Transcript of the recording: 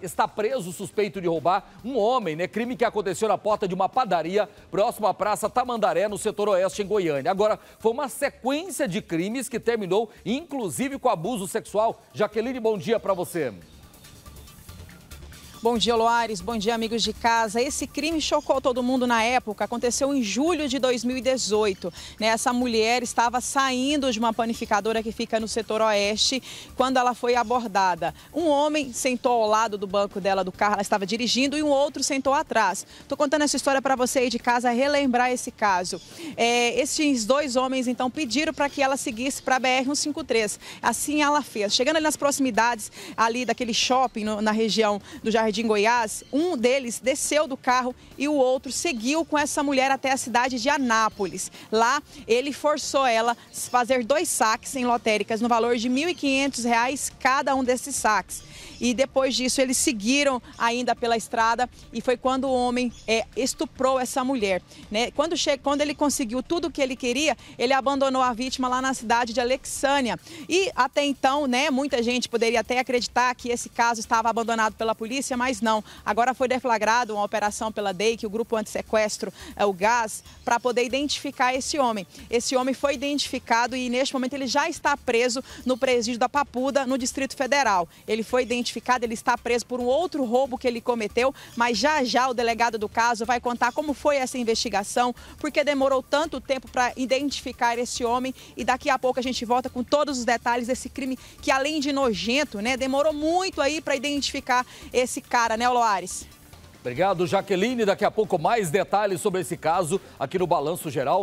Está preso suspeito de roubar um homem, né? Crime que aconteceu na porta de uma padaria próximo à Praça Tamandaré, no setor oeste, em Goiânia. Agora, foi uma sequência de crimes que terminou, inclusive, com abuso sexual. Jaqueline, bom dia para você. Bom dia, Loares. Bom dia, amigos de casa. Esse crime chocou todo mundo na época. Aconteceu em julho de 2018. Né? Essa mulher estava saindo de uma panificadora que fica no setor oeste quando ela foi abordada. Um homem sentou ao lado do banco dela do carro, ela estava dirigindo, e um outro sentou atrás. Estou contando essa história para você aí de casa relembrar esse caso. É, esses dois homens, então, pediram para que ela seguisse para a BR-153. Assim ela fez. Chegando ali nas proximidades ali daquele shopping no, na região do Jardim tarde em Goiás, um deles desceu do carro e o outro seguiu com essa mulher até a cidade de Anápolis. Lá, ele forçou ela a fazer dois saques em lotéricas no valor de R$ 1.500 cada um desses saques. E depois disso, eles seguiram ainda pela estrada e foi quando o homem é, estuprou essa mulher. Né? Quando, che... quando ele conseguiu tudo o que ele queria, ele abandonou a vítima lá na cidade de Alexânia. E até então, né, muita gente poderia até acreditar que esse caso estava abandonado pela polícia, mas não. Agora foi deflagrado uma operação pela DEI, que o grupo antissequestro, é o GAS, para poder identificar esse homem. Esse homem foi identificado e neste momento ele já está preso no presídio da Papuda, no Distrito Federal. Ele foi identificado, ele está preso por um outro roubo que ele cometeu, mas já já o delegado do caso vai contar como foi essa investigação, porque demorou tanto tempo para identificar esse homem e daqui a pouco a gente volta com todos os detalhes desse crime que além de nojento, né, demorou muito aí para identificar esse cara, né, Loares? Obrigado, Jaqueline. Daqui a pouco mais detalhes sobre esse caso aqui no Balanço Geral.